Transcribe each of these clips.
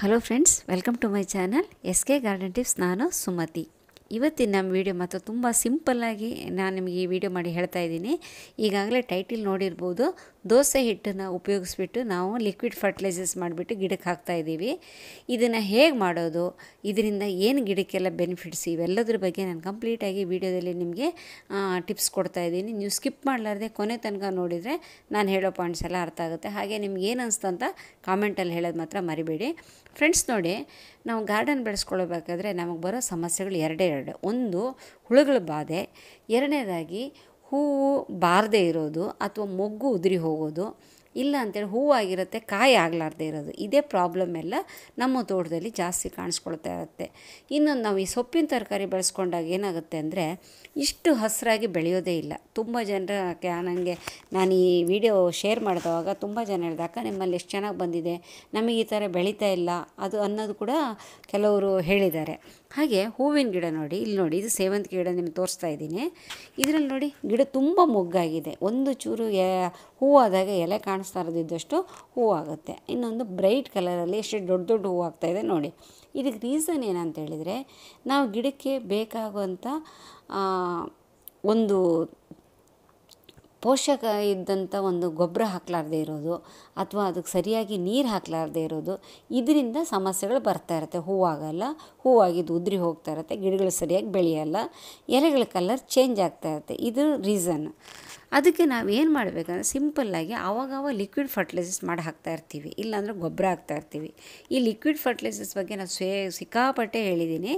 hello friends welcome to my channel S K garden tips ನಾನು ಸುಮತಿ ಇವತ್ತಿನ ನಮ್ಮ video ಮಾತ್ರ ತುಂಬ ಸಿಂಪಲ್ಲಾಗಿ ನಾನು ನಿಮಗೆ ಈ ವಿಡಿಯೋ ಮಾಡಿ ಹೇಳ್ತಾ ಇದ್ದೀನಿ ಈಗಾಗಲೇ ಟೈಟಿಲ್ ನೋಡಿರ್ಬೋದು ದೋಸೆ ಹಿಟ್ಟನ್ನು ಉಪಯೋಗಿಸ್ಬಿಟ್ಟು ನಾವು ಲಿಕ್ವಿಡ್ ಫರ್ಟಿಲೈಸರ್ಸ್ ಮಾಡಿಬಿಟ್ಟು ಗಿಡಕ್ಕೆ ಹಾಕ್ತಾ ಇದ್ದೀವಿ ಇದನ್ನು ಹೇಗೆ ಮಾಡೋದು ಇದರಿಂದ ಏನು ಗಿಡಕ್ಕೆಲ್ಲ ಬೆನಿಫಿಟ್ಸ್ ಇವೆಲ್ಲದ್ರ ಬಗ್ಗೆ ನಾನು ಕಂಪ್ಲೀಟಾಗಿ ವಿಡಿಯೋದಲ್ಲಿ ನಿಮಗೆ ಟಿಪ್ಸ್ ಕೊಡ್ತಾ ಇದ್ದೀನಿ ನೀವು ಸ್ಕಿಪ್ ಮಾಡಲಾರ್ದೆ ಕೊನೆ ತನಕ ನೋಡಿದರೆ ನಾನು ಹೇಳೋ ಪಾಯಿಂಟ್ಸ್ ಎಲ್ಲ ಅರ್ಥ ಆಗುತ್ತೆ ಹಾಗೆ ನಿಮ್ಗೆ ಏನು ಅನಿಸ್ತು ಅಂತ ಕಾಮೆಂಟಲ್ಲಿ ಹೇಳೋದು ಮಾತ್ರ ಮರಿಬೇಡಿ ಫ್ರೆಂಡ್ಸ್ ನೋಡಿ ನಾವು ಗಾರ್ಡನ್ ಬೆಳೆಸ್ಕೊಳ್ಬೇಕಾದ್ರೆ ನಮಗೆ ಬರೋ ಸಮಸ್ಯೆಗಳು ಎರಡೇ ಎರಡು ಒಂದು ಹುಳುಗಳ ಬಾಧೆ ಎರಡನೇದಾಗಿ ಹೂವು ಬಾರದೇ ಇರೋದು ಅಥವಾ ಮೊಗ್ಗು ಉದುರಿ ಹೋಗೋದು ಇಲ್ಲ ಅಂತೇಳಿ ಹೂವಾಗಿರುತ್ತೆ ಕಾಯಿ ಆಗಲಾರ್ದೆ ಇರೋದು ಇದೇ ಪ್ರಾಬ್ಲಮ್ ಎಲ್ಲ ನಮ್ಮ ತೋಟದಲ್ಲಿ ಜಾಸ್ತಿ ಕಾಣಿಸ್ಕೊಳ್ತಾ ಇರುತ್ತೆ ಇನ್ನೊಂದು ನಾವು ಈ ಸೊಪ್ಪಿನ ತರಕಾರಿ ಬೆಳೆಸ್ಕೊಂಡಾಗ ಏನಾಗುತ್ತೆ ಅಂದರೆ ಇಷ್ಟು ಹಸಿರಾಗಿ ಬೆಳೆಯೋದೇ ಇಲ್ಲ ತುಂಬ ಜನರ ನನಗೆ ನಾನು ಈ ವಿಡಿಯೋ ಶೇರ್ ಮಾಡಿದವಾಗ ತುಂಬ ಜನ ಹೇಳಿದೆ ಅಕ್ಕ ನಿಮ್ಮಲ್ಲಿ ಎಷ್ಟು ಚೆನ್ನಾಗಿ ಬಂದಿದೆ ನಮಗೆ ಈ ಥರ ಬೆಳೀತಾ ಇಲ್ಲ ಅದು ಅನ್ನೋದು ಕೂಡ ಕೆಲವರು ಹೇಳಿದ್ದಾರೆ ಹಾಗೆ ಹೂವಿನ ಗಿಡ ನೋಡಿ ಇಲ್ಲಿ ನೋಡಿ ಇದು ಸೇವಂತಿಗೆ ಗಿಡ ನಿಮ್ಗೆ ತೋರಿಸ್ತಾ ಇದ್ದೀನಿ ಇದರಲ್ಲಿ ನೋಡಿ ಗಿಡ ತುಂಬ ಮೊಗ್ಗಾಗಿದೆ ಒಂದು ಚೂರು ಹೂವಾದಾಗ ಎಲೆ ಕಾಣಿಸ್ತಾ ಇರೋದಿದ್ದಷ್ಟು ಆಗುತ್ತೆ ಇನ್ನೊಂದು ಬ್ರೈಟ್ ಕಲರಲ್ಲಿ ಎಷ್ಟು ದೊಡ್ಡ ದೊಡ್ಡ ಹೂವು ಇದೆ ನೋಡಿ ಇದಕ್ಕೆ ರೀಸನ್ ಏನಂತ ನಾವು ಗಿಡಕ್ಕೆ ಬೇಕಾಗುವಂಥ ಒಂದು ಪೋಷಕ ಇದ್ದಂಥ ಒಂದು ಗೊಬ್ಬರ ಹಾಕಲಾರ್ದೆ ಇರೋದು ಅಥವಾ ಅದಕ್ಕೆ ಸರಿಯಾಗಿ ನೀರು ಹಾಕಲಾರ್ದೆ ಇರೋದು ಇದರಿಂದ ಸಮಸ್ಯೆಗಳು ಬರ್ತಾ ಇರುತ್ತೆ ಹೂವಾಗಲ್ಲ ಹೂವಾಗಿದ್ದು ಉದುರಿ ಹೋಗ್ತಾ ಇರುತ್ತೆ ಗಿಡಗಳು ಸರಿಯಾಗಿ ಬೆಳೆಯಲ್ಲ ಎಲೆಗಳ ಕಲರ್ ಚೇಂಜ್ ಆಗ್ತಾ ಇರುತ್ತೆ ಇದು ರೀಸನ್ ಅದಕ್ಕೆ ನಾವು ಏನು ಮಾಡಬೇಕಂದ್ರೆ ಸಿಂಪಲ್ಲಾಗಿ ಆವಾಗವಾಗ ಲಿಕ್ವಿಡ್ ಫರ್ಟಿಲೈಸರ್ಸ್ ಮಾಡಿ ಹಾಕ್ತಾ ಇರ್ತೀವಿ ಇಲ್ಲಾಂದರೆ ಗೊಬ್ಬರ ಹಾಕ್ತಾ ಇರ್ತೀವಿ ಈ ಲಿಕ್ವಿಡ್ ಫರ್ಟಿಲೈಸರ್ಸ್ ಬಗ್ಗೆ ನಾನು ಸ್ವೇ ಸಿಕ್ಕಾಪಟ್ಟೆ ಹೇಳಿದ್ದೀನಿ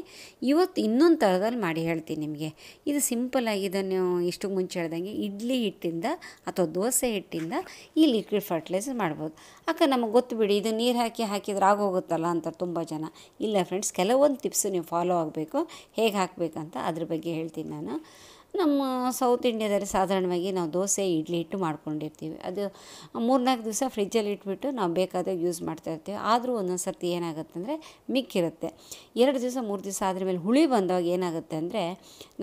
ಇವತ್ತು ಇನ್ನೊಂದು ಥರದಲ್ಲಿ ಮಾಡಿ ಹೇಳ್ತೀನಿ ನಿಮಗೆ ಇದು ಸಿಂಪಲ್ಲಾಗಿ ಇದನ್ನು ಇಷ್ಟು ಮುಂಚೆ ಹೇಳ್ದಂಗೆ ಇಡ್ಲಿ ಹಿಟ್ಟು ಹಿಟ್ಟಿಂದ ಅಥವಾ ದೋಸೆ ಹಿಟ್ಟಿಂದ ಈ ಲಿಕ್ವಿಡ್ ಫರ್ಟಿಲೈಸರ್ ಮಾಡ್ಬೋದು ಅಕ್ಕ ನಮಗೆ ಗೊತ್ತು ಬಿಡಿ ಇದು ನೀರು ಹಾಕಿ ಹಾಕಿದ್ರೆ ಆಗೋಗುತ್ತಲ್ಲ ಅಂತ ತುಂಬ ಜನ ಇಲ್ಲ ಫ್ರೆಂಡ್ಸ್ ಕೆಲವೊಂದು ಟಿಪ್ಸು ನೀವು ಫಾಲೋ ಆಗಬೇಕು ಹೇಗೆ ಹಾಕಬೇಕಂತ ಅದ್ರ ಬಗ್ಗೆ ಹೇಳ್ತೀನಿ ನಾನು ನಮ್ಮ ಸೌತ್ ಇಂಡಿಯಾದಲ್ಲಿ ಸಾಧಾರಣವಾಗಿ ನಾವು ದೋಸೆ ಇಡ್ಲಿ ಇಟ್ಟು ಮಾಡ್ಕೊಂಡಿರ್ತೀವಿ ಅದು ಮೂರ್ನಾಲ್ಕು ದಿವಸ ಫ್ರಿಜ್ಜಲ್ಲಿ ಇಟ್ಬಿಟ್ಟು ನಾವು ಬೇಕಾದಾಗ ಯೂಸ್ ಮಾಡ್ತಾ ಇರ್ತೀವಿ ಆದರೂ ಒಂದೊಂದು ಸರ್ತಿ ಅಂದರೆ ಮಿಕ್ಕಿರುತ್ತೆ ಎರಡು ದಿವಸ ಮೂರು ದಿವಸ ಆದ್ರ ಮೇಲೆ ಹುಳಿ ಬಂದಾಗ ಏನಾಗುತ್ತೆ ಅಂದರೆ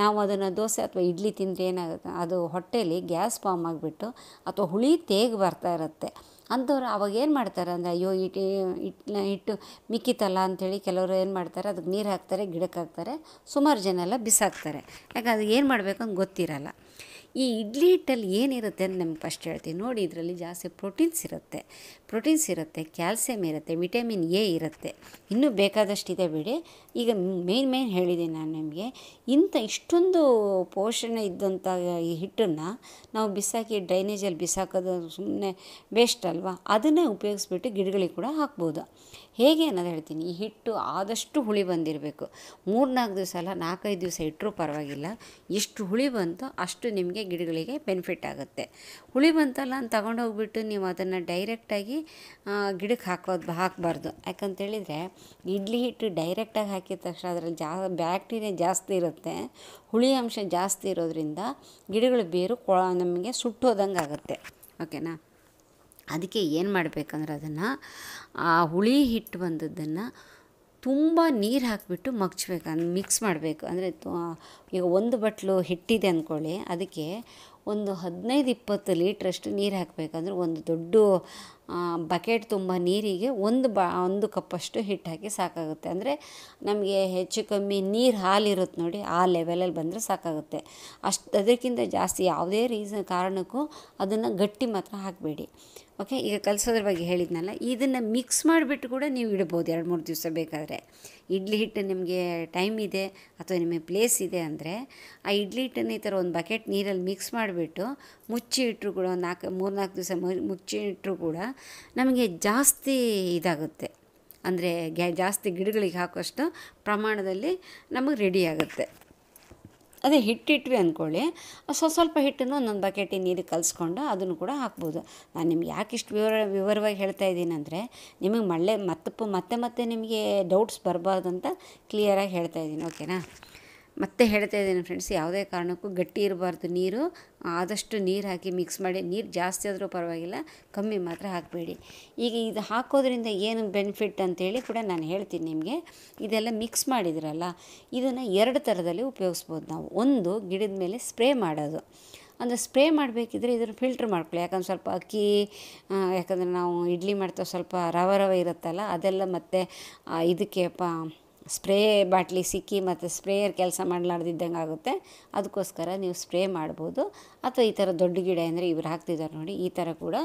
ನಾವು ಅದನ್ನು ದೋಸೆ ಅಥವಾ ಇಡ್ಲಿ ತಿಂದರೆ ಏನಾಗುತ್ತೆ ಅದು ಹೊಟ್ಟೆಯಲ್ಲಿ ಗ್ಯಾಸ್ ಫಾರ್ಮ್ ಆಗಿಬಿಟ್ಟು ಅಥವಾ ಹುಳಿ ತೇಗ ಬರ್ತಾ ಇರುತ್ತೆ ಅಂಥವ್ರು ಅವಾಗ ಏನು ಮಾಡ್ತಾರೆ ಅಂದರೆ ಅಯ್ಯೋ ಇಟ್ಟು ಹಿಟ್ಟು ಹಿಟ್ಟು ಮಿಕ್ಕಿತಲ್ಲ ಅಂಥೇಳಿ ಕೆಲವರು ಏನು ಮಾಡ್ತಾರೆ ಅದಕ್ಕೆ ನೀರು ಹಾಕ್ತಾರೆ ಗಿಡಕ್ಕೆ ಹಾಕ್ತಾರೆ ಸುಮಾರು ಜನ ಎಲ್ಲ ಬಿಸಾಕ್ತಾರೆ ಯಾಕೆ ಅದು ಏನು ಅಂತ ಗೊತ್ತಿರಲ್ಲ ಈ ಇಡ್ಲಿ ಹಿಟ್ಟಲ್ಲಿ ಏನಿರುತ್ತೆ ಅಂತ ನಿಮ್ಗೆ ಫಸ್ಟ್ ಹೇಳ್ತೀನಿ ನೋಡಿ ಇದರಲ್ಲಿ ಜಾಸ್ತಿ ಪ್ರೋಟೀನ್ಸ್ ಇರುತ್ತೆ ಪ್ರೋಟೀನ್ಸ್ ಇರುತ್ತೆ ಕ್ಯಾಲ್ಸಿಯಂ ಇರುತ್ತೆ ವಿಟಮಿನ್ ಎ ಇರುತ್ತೆ ಇನ್ನೂ ಬೇಕಾದಷ್ಟಿದೆ ಬಿಡಿ ಈಗ ಮೇನ್ ಮೇನ್ ಹೇಳಿದ್ದೀನಿ ನಾನು ನಿಮಗೆ ಇಂಥ ಇಷ್ಟೊಂದು ಪೋಷಣೆ ಇದ್ದಂಥ ಈ ಹಿಟ್ಟನ್ನು ನಾವು ಬಿಸಾಕಿ ಡ್ರೈನೇಜಲ್ಲಿ ಬಿಸಾಕೋದು ಸುಮ್ಮನೆ ಬೇಸ್ಟ್ ಅಲ್ವಾ ಅದನ್ನೇ ಉಪಯೋಗಿಸ್ಬಿಟ್ಟು ಗಿಡಗಳಿಗೆ ಕೂಡ ಹಾಕ್ಬೋದು ಹೇಗೆ ಅನ್ನೋದು ಹೇಳ್ತೀನಿ ಈ ಹಿಟ್ಟು ಆದಷ್ಟು ಹುಳಿ ಬಂದಿರಬೇಕು ಮೂರ್ನಾಲ್ಕು ದಿವಸ ಅಲ್ಲ ನಾಲ್ಕೈದು ದಿವಸ ಇಟ್ಟರೂ ಪರವಾಗಿಲ್ಲ ಎಷ್ಟು ಹುಳಿ ಬಂತು ಅಷ್ಟು ನಿಮಗೆ ನಿಮಗೆ ಗಿಡಗಳಿಗೆ ಬೆನಿಫಿಟ್ ಆಗುತ್ತೆ ಹುಳಿ ಬಂತಲ್ಲ ಅಂತ ತಗೊಂಡೋಗ್ಬಿಟ್ಟು ನೀವು ಅದನ್ನು ಡೈರೆಕ್ಟಾಗಿ ಗಿಡಕ್ಕೆ ಹಾಕೋದು ಹಾಕಬಾರ್ದು ಯಾಕಂತೇಳಿದರೆ ಇಡ್ಲಿ ಹಿಟ್ಟು ಡೈರೆಕ್ಟಾಗಿ ಹಾಕಿದ ತಕ್ಷಣ ಅದರಲ್ಲಿ ಜಾ ಬ್ಯಾಕ್ಟೀರಿಯಾ ಜಾಸ್ತಿ ಇರುತ್ತೆ ಹುಳಿ ಅಂಶ ಜಾಸ್ತಿ ಇರೋದ್ರಿಂದ ಗಿಡಗಳ ಬೇರು ಕೊ ನಮಗೆ ಸುಟ್ಟೋದಂಗೆ ಆಗುತ್ತೆ ಓಕೆನಾ ಅದಕ್ಕೆ ಏನು ಮಾಡಬೇಕಂದ್ರೆ ಅದನ್ನು ಆ ಹುಳಿ ಹಿಟ್ಟು ಬಂದದ್ದನ್ನು ತುಂಬ ನೀರು ಹಾಕಿಬಿಟ್ಟು ಮಗ್ಚಬೇಕು ಅಂದರೆ ಮಿಕ್ಸ್ ಮಾಡಬೇಕು ಅಂದರೆ ಈಗ ಒಂದು ಬಟ್ಲು ಹಿಟ್ಟಿದೆ ಅಂದ್ಕೊಳ್ಳಿ ಅದಕ್ಕೆ ಒಂದು ಹದಿನೈದು ಇಪ್ಪತ್ತು ಲೀಟ್ರಷ್ಟು ನೀರು ಹಾಕಬೇಕಂದ್ರೆ ಒಂದು ದೊಡ್ಡ ಬಕೆಟ್ ತುಂಬ ನೀರಿಗೆ ಒಂದು ಬಾ ಒಂದು ಕಪ್ಪಷ್ಟು ಹಿಟ್ಟು ಹಾಕಿ ಸಾಕಾಗುತ್ತೆ ಅಂದರೆ ನಮಗೆ ಹೆಚ್ಚು ಕಮ್ಮಿ ನೀರು ಹಾಲಿರುತ್ತೆ ನೋಡಿ ಆ ಲೆವೆಲಲ್ಲಿ ಬಂದರೆ ಸಾಕಾಗುತ್ತೆ ಅಷ್ಟು ಅದಕ್ಕಿಂತ ಜಾಸ್ತಿ ಯಾವುದೇ ರೀಸನ್ ಕಾರಣಕ್ಕೂ ಅದನ್ನು ಗಟ್ಟಿ ಮಾತ್ರ ಹಾಕಬೇಡಿ ಓಕೆ ಈಗ ಕಲಸೋದ್ರ ಬಗ್ಗೆ ಹೇಳಿದ್ನಲ್ಲ ಇದನ್ನು ಮಿಕ್ಸ್ ಮಾಡಿಬಿಟ್ಟು ಕೂಡ ನೀವು ಇಡ್ಬೋದು ಎರಡು ಮೂರು ದಿವಸ ಬೇಕಾದರೆ ಇಡ್ಲಿ ಹಿಟ್ಟು ನಿಮಗೆ ಟೈಮ್ ಇದೆ ಅಥವಾ ನಿಮಗೆ ಪ್ಲೇಸ್ ಇದೆ ಅಂದರೆ ಆ ಇಡ್ಲಿ ಹಿಟ್ಟನ್ನು ಈ ಥರ ಒಂದು ಬಕೆಟ್ ನೀರಲ್ಲಿ ಮಿಕ್ಸ್ ಮಾಡಿಬಿಟ್ಟು ಮುಚ್ಚಿ ಇಟ್ಟರು ಕೂಡ ಒಂದು ನಾಲ್ಕು ಮೂರು ನಾಲ್ಕು ದಿವಸ ಮುಚ್ಚಿ ಇಟ್ಟರು ಕೂಡ ನಮಗೆ ಜಾಸ್ತಿ ಇದಾಗುತ್ತೆ ಅಂದರೆ ಗ್ಯಾ ಜಾಸ್ತಿ ಗಿಡಗಳಿಗೆ ಹಾಕೋಷ್ಟು ಪ್ರಮಾಣದಲ್ಲಿ ನಮಗೆ ರೆಡಿ ಆಗುತ್ತೆ ಅದೇ ಹಿಟ್ಟಿಟ್ವಿ ಅಂದ್ಕೊಳ್ಳಿ ಸ್ವಲ್ಪ ಸ್ವಲ್ಪ ಹಿಟ್ಟನ್ನು ಒಂದೊಂದು ಬಕೆಟಿ ನೀರು ಕಲಿಸ್ಕೊಂಡು ಅದನ್ನು ಕೂಡ ಹಾಕ್ಬೋದು ನಾನು ನಿಮ್ಗೆ ಯಾಕೆ ಇಷ್ಟು ವಿವರ ವಿವರವಾಗಿ ಹೇಳ್ತಾ ಇದ್ದೀನಿ ಅಂದರೆ ನಿಮಗೆ ಮಳೆ ಮತ್ತಪ್ಪು ಮತ್ತೆ ಮತ್ತೆ ನಿಮಗೆ ಡೌಟ್ಸ್ ಬರಬಾರ್ದು ಅಂತ ಕ್ಲಿಯರಾಗಿ ಹೇಳ್ತಾ ಇದ್ದೀನಿ ಓಕೆನಾ ಮತ್ತೆ ಹೇಳ್ತಾ ಇದ್ದೀನಿ ಫ್ರೆಂಡ್ಸ್ ಯಾವುದೇ ಕಾರಣಕ್ಕೂ ಗಟ್ಟಿ ಇರಬಾರ್ದು ನೀರು ಆದಷ್ಟು ನೀರು ಹಾಕಿ ಮಿಕ್ಸ್ ಮಾಡಿ ನೀರು ಜಾಸ್ತಿ ಆದರೂ ಪರವಾಗಿಲ್ಲ ಕಮ್ಮಿ ಮಾತ್ರ ಹಾಕಬೇಡಿ ಈಗ ಇದು ಹಾಕೋದ್ರಿಂದ ಏನು ಬೆನಿಫಿಟ್ ಅಂತೇಳಿ ಕೂಡ ನಾನು ಹೇಳ್ತೀನಿ ನಿಮಗೆ ಇದೆಲ್ಲ ಮಿಕ್ಸ್ ಮಾಡಿದ್ರಲ್ಲ ಇದನ್ನು ಎರಡು ಥರದಲ್ಲಿ ಉಪಯೋಗಿಸ್ಬೋದು ನಾವು ಒಂದು ಗಿಡದ ಮೇಲೆ ಸ್ಪ್ರೇ ಮಾಡೋದು ಅಂದರೆ ಸ್ಪ್ರೇ ಮಾಡಬೇಕಿದ್ರೆ ಇದನ್ನು ಫಿಲ್ಟ್ರ್ ಮಾಡ್ಕೊಳ್ಳಿ ಯಾಕಂದ್ರೆ ಸ್ವಲ್ಪ ಅಕ್ಕಿ ಯಾಕಂದರೆ ನಾವು ಇಡ್ಲಿ ಮಾಡ್ತೇವೆ ಸ್ವಲ್ಪ ರವೆ ರವೆ ಇರುತ್ತಲ್ಲ ಅದೆಲ್ಲ ಮತ್ತು ಇದಕ್ಕೆ ಪ ಸ್ಪ್ರೇ ಬಾಟ್ಲಿ ಸಿಕ್ಕಿ ಮತ್ತು ಸ್ಪ್ರೇಯರ್ ಕೆಲಸ ಮಾಡಲಾರ್ದಿದ್ದಂಗೆ ಆಗುತ್ತೆ ಅದಕ್ಕೋಸ್ಕರ ನೀವು ಸ್ಪ್ರೇ ಮಾಡ್ಬೋದು ಅಥವಾ ಈ ಥರ ದೊಡ್ಡ ಗಿಡ ಅಂದರೆ ಇವ್ರು ಹಾಕ್ತಿದ್ದಾರೆ ನೋಡಿ ಈ ಥರ ಕೂಡ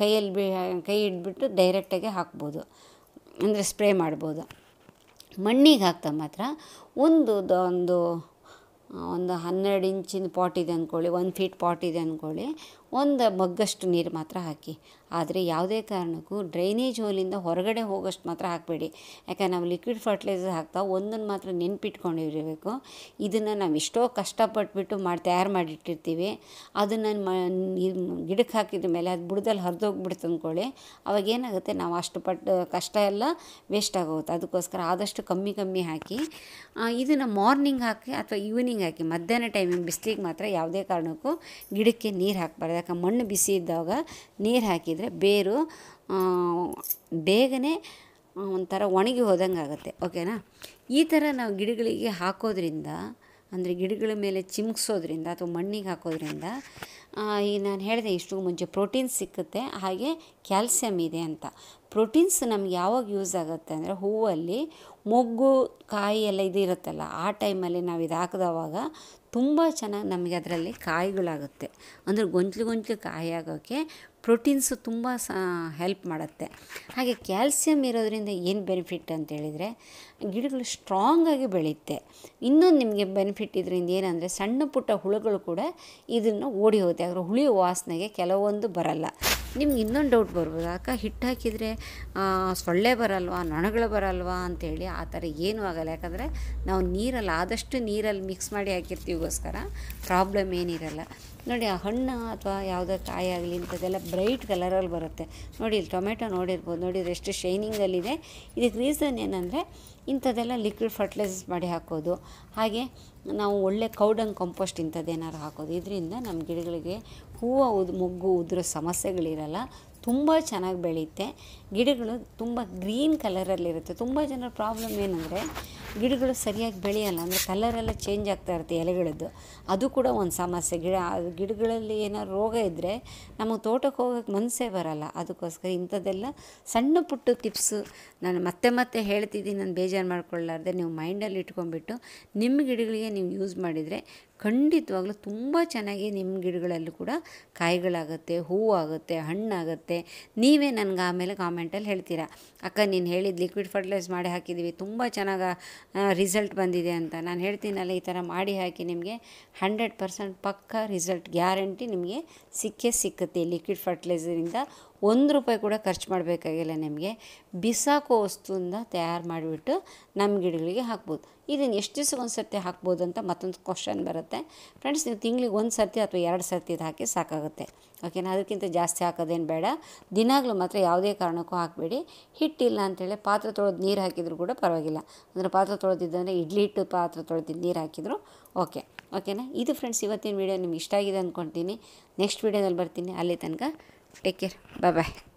ಕೈಯಲ್ಲಿ ಬಿ ಕೈ ಇಟ್ಬಿಟ್ಟು ಡೈರೆಕ್ಟಾಗಿ ಹಾಕ್ಬೋದು ಅಂದರೆ ಸ್ಪ್ರೇ ಮಾಡ್ಬೋದು ಮಣ್ಣಿಗೆ ಹಾಕ್ತಾ ಮಾತ್ರ ಒಂದು ಒಂದು ಒಂದು ಹನ್ನೆರಡು ಇಂಚಿನ ಪಾಟ್ ಇದೆ ಅಂದ್ಕೊಳ್ಳಿ ಒಂದು ಫೀಟ್ ಪಾಟ್ ಇದೆ ಅಂದ್ಕೊಳ್ಳಿ ಒಂದು ಮಗ್ಗಷ್ಟು ನೀರು ಮಾತ್ರ ಹಾಕಿ ಆದರೆ ಯಾವುದೇ ಕಾರಣಕ್ಕೂ ಡ್ರೈನೇಜ್ ಹೋಲಿಂದ ಹೊರಗಡೆ ಹೋಗೋಷ್ಟು ಮಾತ್ರ ಹಾಕಬೇಡಿ ಯಾಕಂದ್ರೆ ನಾವು ಲಿಕ್ವಿಡ್ ಫರ್ಟಿಲೈಸರ್ ಹಾಕ್ತಾ ಒಂದನ್ನು ಮಾತ್ರ ನೆನ್ಪಿಟ್ಕೊಂಡಿರಬೇಕು ಇದನ್ನು ನಾವು ಎಷ್ಟೋ ಕಷ್ಟಪಟ್ಟುಬಿಟ್ಟು ಮಾಡಿ ತಯಾರು ಮಾಡಿಟ್ಟಿರ್ತೀವಿ ಅದನ್ನು ಮ ಗಿಡಕ್ಕೆ ಹಾಕಿದ ಮೇಲೆ ಅದು ಬುಡದಲ್ಲಿ ಹರಿದೋಗ್ಬಿಡ್ತು ಅಂದ್ಕೊಳ್ಳಿ ಅವಾಗ ಏನಾಗುತ್ತೆ ನಾವು ಅಷ್ಟು ಪಟ್ಟು ಕಷ್ಟ ಎಲ್ಲ ವೇಸ್ಟ್ ಆಗೋಗುತ್ತೆ ಅದಕ್ಕೋಸ್ಕರ ಆದಷ್ಟು ಕಮ್ಮಿ ಕಮ್ಮಿ ಹಾಕಿ ಇದನ್ನು ಮಾರ್ನಿಂಗ್ ಹಾಕಿ ಅಥವಾ ಈವ್ನಿಂಗ್ ಹಾಕಿ ಮಧ್ಯಾಹ್ನ ಟೈಮಿಂಗ್ ಬಿಸಿಲಿಗೆ ಮಾತ್ರ ಯಾವುದೇ ಕಾರಣಕ್ಕೂ ಗಿಡಕ್ಕೆ ನೀರು ಹಾಕಬಾರ್ದು ಯಾಕೆ ಮಣ್ಣು ಬಿಸಿ ಇದ್ದಾಗ ನೀರು ಹಾಕಿದರೆ ಬೇರು ಬೇಗನೆ ಒಂಥರ ಒಣಗಿ ಹೋದಂಗೆ ಆಗುತ್ತೆ ಓಕೆನಾ ಈ ಥರ ನಾವು ಗಿಡಗಳಿಗೆ ಹಾಕೋದ್ರಿಂದ ಅಂದರೆ ಗಿಡಗಳ ಮೇಲೆ ಚಿಮ್ಕಿಸೋದ್ರಿಂದ ಅಥವಾ ಮಣ್ಣಿಗೆ ಹಾಕೋದ್ರಿಂದ ಈ ನಾನು ಹೇಳಿದೆ ಇಷ್ಟು ಮುಂಚೆ ಪ್ರೋಟೀನ್ ಸಿಕ್ಕುತ್ತೆ ಹಾಗೆ ಕ್ಯಾಲ್ಸಿಯಂ ಇದೆ ಅಂತ ಪ್ರೋಟೀನ್ಸ್ ನಮ್ಗೆ ಯಾವಾಗ ಯೂಸ್ ಆಗುತ್ತೆ ಅಂದರೆ ಹೂವಲ್ಲಿ ಮೊಗ್ಗು ಕಾಯಿ ಎಲ್ಲ ಇದು ಇರುತ್ತಲ್ಲ ಆ ಟೈಮಲ್ಲಿ ನಾವು ಇದು ಹಾಕಿದವಾಗ ತುಂಬ ಚೆನ್ನಾಗಿ ನಮಗೆ ಅದರಲ್ಲಿ ಕಾಯಿಗಳಾಗುತ್ತೆ ಅಂದರೆ ಗೊಂಚಲು ಗೊಂಚಲು ಕಾಯಿ ಆಗೋಕ್ಕೆ ಪ್ರೋಟೀನ್ಸು ತುಂಬ ಸ ಹೆಲ್ಪ್ ಮಾಡುತ್ತೆ ಹಾಗೆ ಕ್ಯಾಲ್ಸಿಯಂ ಇರೋದರಿಂದ ಏನು ಬೆನಿಫಿಟ್ ಅಂತ ಹೇಳಿದರೆ ಗಿಡಗಳು ಸ್ಟ್ರಾಂಗಾಗಿ ಬೆಳೆಯುತ್ತೆ ಇನ್ನೊಂದು ನಿಮಗೆ ಬೆನಿಫಿಟ್ ಇದರಿಂದ ಏನಂದರೆ ಸಣ್ಣ ಪುಟ್ಟ ಹುಳುಗಳು ಕೂಡ ಇದನ್ನು ಓಡಿ ಹೋಗುತ್ತೆ ಅದರ ಹುಳಿ ವಾಸನೆಗೆ ಕೆಲವೊಂದು ಬರಲ್ಲ ನಿಮ್ಗೆ ಇನ್ನೊಂದು ಡೌಟ್ ಬರ್ಬೋದು ಅಕ್ಕ ಹಿಟ್ಟು ಹಾಕಿದರೆ ಸೊಳ್ಳೆ ಬರಲ್ವಾ ನೊಣಗಳು ಬರಲ್ವಾ ಅಂತೇಳಿ ಆ ಥರ ಏನೂ ಆಗಲ್ಲ ಯಾಕಂದರೆ ನಾವು ನೀರಲ್ಲಿ ಆದಷ್ಟು ನೀರಲ್ಲಿ ಮಿಕ್ಸ್ ಮಾಡಿ ಹಾಕಿರ್ತೀವಿಗೋಸ್ಕರ ಪ್ರಾಬ್ಲಮ್ ಏನಿರಲ್ಲ ನೋಡಿ ಆ ಹಣ್ಣು ಅಥವಾ ಯಾವುದೋ ಕಾಯಿ ಆಗಲಿ ಇಂಥದ್ದೆಲ್ಲ ಬ್ರೈಟ್ ಕಲರಲ್ಲಿ ಬರುತ್ತೆ ನೋಡಿ ಇಲ್ಲಿ ಟೊಮೆಟೊ ನೋಡಿರ್ಬೋದು ನೋಡಿ ಎಷ್ಟು ಶೈನಿಂಗಲ್ಲಿದೆ ಇದಕ್ಕೆ ರೀಸನ್ ಏನಂದರೆ ಇಂಥದ್ದೆಲ್ಲ ಲಿಕ್ವಿಡ್ ಫರ್ಟಿಲೈಸರ್ಸ್ ಮಾಡಿ ಹಾಕೋದು ಹಾಗೆ ನಾವು ಒಳ್ಳೆ ಕೌಡಂಗ್ ಕಂಪೋಸ್ಟ್ ಇಂಥದ್ದು ಹಾಕೋದು ಇದರಿಂದ ನಮ್ಮ ಗಿಡಗಳಿಗೆ ಹೂವು ಉದ್ ಮೊಗ್ಗು ಉದುರೋ ಸಮಸ್ಯೆಗಳಿರಲ್ಲ ತುಂಬ ಚೆನ್ನಾಗಿ ಬೆಳೆಯುತ್ತೆ ಗಿಡಗಳು ತುಂಬ ಗ್ರೀನ್ ಕಲರಲ್ಲಿರುತ್ತೆ ತುಂಬ ಜನರ ಪ್ರಾಬ್ಲಮ್ ಏನಂದರೆ ಗಿಡಗಳು ಸರಿಯಾಗಿ ಬೆಳೆಯಲ್ಲ ಅಂದರೆ ಕಲರೆಲ್ಲ ಚೇಂಜ್ ಆಗ್ತಾ ಇರುತ್ತೆ ಎಲೆಗಳದ್ದು ಅದು ಕೂಡ ಒಂದು ಸಮಸ್ಯೆ ಗಿಡ ಗಿಡಗಳಲ್ಲಿ ಏನಾದ್ರು ರೋಗ ಇದ್ದರೆ ನಮಗೆ ತೋಟಕ್ಕೆ ಹೋಗೋಕ್ಕೆ ಮನಸ್ಸೇ ಬರಲ್ಲ ಅದಕ್ಕೋಸ್ಕರ ಇಂಥದ್ದೆಲ್ಲ ಸಣ್ಣ ಪುಟ್ಟ ಟಿಪ್ಸು ನಾನು ಮತ್ತೆ ಮತ್ತೆ ಹೇಳ್ತಿದ್ದೀನಿ ನಾನು ಬೇಜಾರು ಮಾಡ್ಕೊಳ್ಳಾರ್ದೆ ನೀವು ಮೈಂಡಲ್ಲಿ ಇಟ್ಕೊಂಡ್ಬಿಟ್ಟು ನಿಮ್ಮ ಗಿಡಗಳಿಗೆ ನೀವು ಯೂಸ್ ಮಾಡಿದರೆ ಖಂಡಿತವಾಗ್ಲೂ ತುಂಬ ಚೆನ್ನಾಗಿ ನಿಮ್ಮ ಗಿಡಗಳಲ್ಲೂ ಕೂಡ ಕಾಯಿಗಳಾಗುತ್ತೆ ಆಗುತ್ತೆ ಹಣ್ಣಾಗುತ್ತೆ ನೀವೇ ನನಗೆ ಆಮೇಲೆ ಕಾಮೆಂಟಲ್ಲಿ ಹೇಳ್ತೀರಾ ಅಕ್ಕ ನೀನು ಹೇಳಿದ ಲಿಕ್ವಿಡ್ ಫರ್ಟಿಲೈಸ್ ಮಾಡಿ ಹಾಕಿದ್ದೀವಿ ತುಂಬ ಚೆನ್ನಾಗಿ ರಿಸಲ್ಟ್ ಬಂದಿದೆ ಅಂತ ನಾನು ಹೇಳ್ತೀನಲ್ಲ ಈ ಥರ ಮಾಡಿ ಹಾಕಿ ನಿಮಗೆ ಹಂಡ್ರೆಡ್ ಪರ್ಸೆಂಟ್ ಪಕ್ಕಾ ರಿಸಲ್ಟ್ ಗ್ಯಾರಂಟಿ ನಿಮಗೆ ಸಿಕ್ಕೇ ಸಿಕ್ಕುತ್ತೆ ಲಿಕ್ವಿಡ್ ಫರ್ಟಿಲೈಸರಿಂದ ಒಂದು ರೂಪಾಯಿ ಕೂಡ ಖರ್ಚು ಮಾಡಬೇಕಾಗಿಲ್ಲ ನಿಮಗೆ ಬಿಸಾಕೋ ವಸ್ತುವಿಂದ ತಯಾರು ಮಾಡಿಬಿಟ್ಟು ನಮ್ಮ ಗಿಡಗಳಿಗೆ ಹಾಕ್ಬೋದು ಇದನ್ನು ಎಷ್ಟು ದಿವಸಕ್ಕೆ ಒಂದು ಸರ್ತಿ ಹಾಕ್ಬೋದು ಅಂತ ಮತ್ತೊಂದು ಕ್ವಶನ್ ಬರುತ್ತೆ ಫ್ರೆಂಡ್ಸ್ ನೀವು ತಿಂಗಳಿಗೆ ಒಂದು ಸರ್ತಿ ಅಥವಾ ಎರಡು ಸರ್ತಿ ಇದು ಹಾಕಿ ಸಾಕಾಗುತ್ತೆ ಓಕೆನಾ ಅದಕ್ಕಿಂತ ಜಾಸ್ತಿ ಹಾಕೋದೇನು ಬೇಡ ದಿನಾಗಲೂ ಮಾತ್ರ ಯಾವುದೇ ಕಾರಣಕ್ಕೂ ಹಾಕಬೇಡಿ ಹಿಟ್ಟಿಲ್ಲ ಅಂತೇಳಿ ಪಾತ್ರೆ ತೊಳೆದು ನೀರು ಹಾಕಿದರೂ ಕೂಡ ಪರವಾಗಿಲ್ಲ ಅಂದರೆ ಪಾತ್ರೆ ತೊಳೆದಿದ್ದಂದರೆ ಇಡ್ಲಿ ಹಿಟ್ಟು ಪಾತ್ರೆ ತೊಳೆದಿದ್ದು ನೀರು ಹಾಕಿದ್ರು ಓಕೆ ಓಕೆನಾ ಇದು ಫ್ರೆಂಡ್ಸ್ ಇವತ್ತಿನ ವೀಡಿಯೋ ನಿಮ್ಗೆ ಇಷ್ಟ ಆಗಿದೆ ಅಂದ್ಕೊಳ್ತೀನಿ ನೆಕ್ಸ್ಟ್ ವೀಡಿಯೋದಲ್ಲಿ ಬರ್ತೀನಿ ಅಲ್ಲಿ ತನಕ टेक केयर बाय बाय